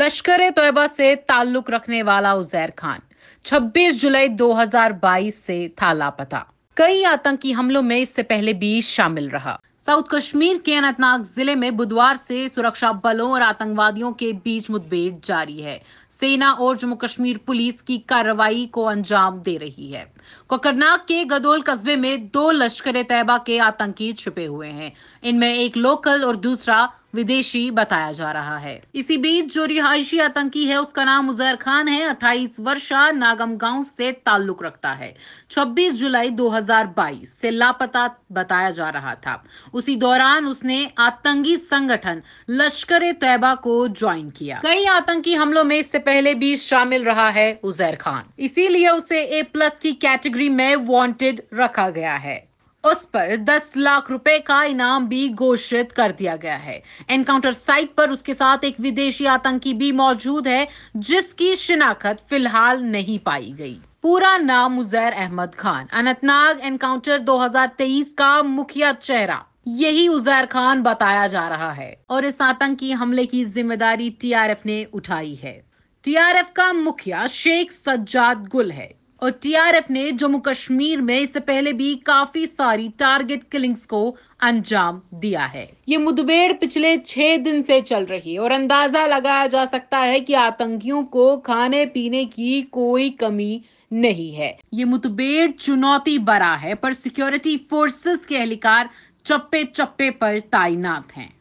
लश्कर ए तोयबा से ताल्लुक रखने वाला उजैर खान 26 जुलाई 2022 से था लापता कई आतंकी हमलों में इससे पहले भी शामिल रहा साउथ कश्मीर के अनंतनाग जिले में बुधवार से सुरक्षा बलों और आतंकवादियों के बीच मुठभेड़ जारी है सेना और जम्मू कश्मीर पुलिस की कार्रवाई को अंजाम दे रही है कोकरनाग के गदोल कस्बे में दो लश्कर तैयबा के आतंकी छुपे हुए हैं इनमें एक लोकल और दूसरा विदेशी बताया जा रहा है इसी बीच जो रिहायशी आतंकी है उसका नाम उजैर खान है 28 वर्षा नागम गांव से ताल्लुक रखता है 26 जुलाई 2022 से लापता बताया जा रहा था उसी दौरान उसने आतंकी संगठन लश्कर ए तैयबा को ज्वाइन किया कई आतंकी हमलों में इससे पहले भी शामिल रहा है उजैर खान इसीलिए उसे ए प्लस की कैटेगरी में वांटेड रखा गया है उस पर 10 लाख रुपए का इनाम भी घोषित कर दिया गया है एनकाउंटर साइट पर उसके साथ एक विदेशी आतंकी भी मौजूद है जिसकी शिनाखत फिलहाल नहीं पाई गई पूरा नाम उजैर अहमद खान अनंतनाग एनकाउंटर 2023 का मुखिया चेहरा यही उजैर खान बताया जा रहा है और इस आतंकी हमले की जिम्मेदारी टीआरएफ ने उठाई है टीआरएफ का मुखिया शेख सज्जाद गुल है और टीआरएफ ने जम्मू कश्मीर में इससे पहले भी काफी सारी टारगेट किलिंग्स को अंजाम दिया है ये मुठभेड़ पिछले छह दिन से चल रही है और अंदाजा लगाया जा सकता है कि आतंकियों को खाने पीने की कोई कमी नहीं है ये मुठभेड़ चुनौती बड़ा है पर सिक्योरिटी फोर्सेस के अहलिकार चप्पे चप्पे पर तैनात हैं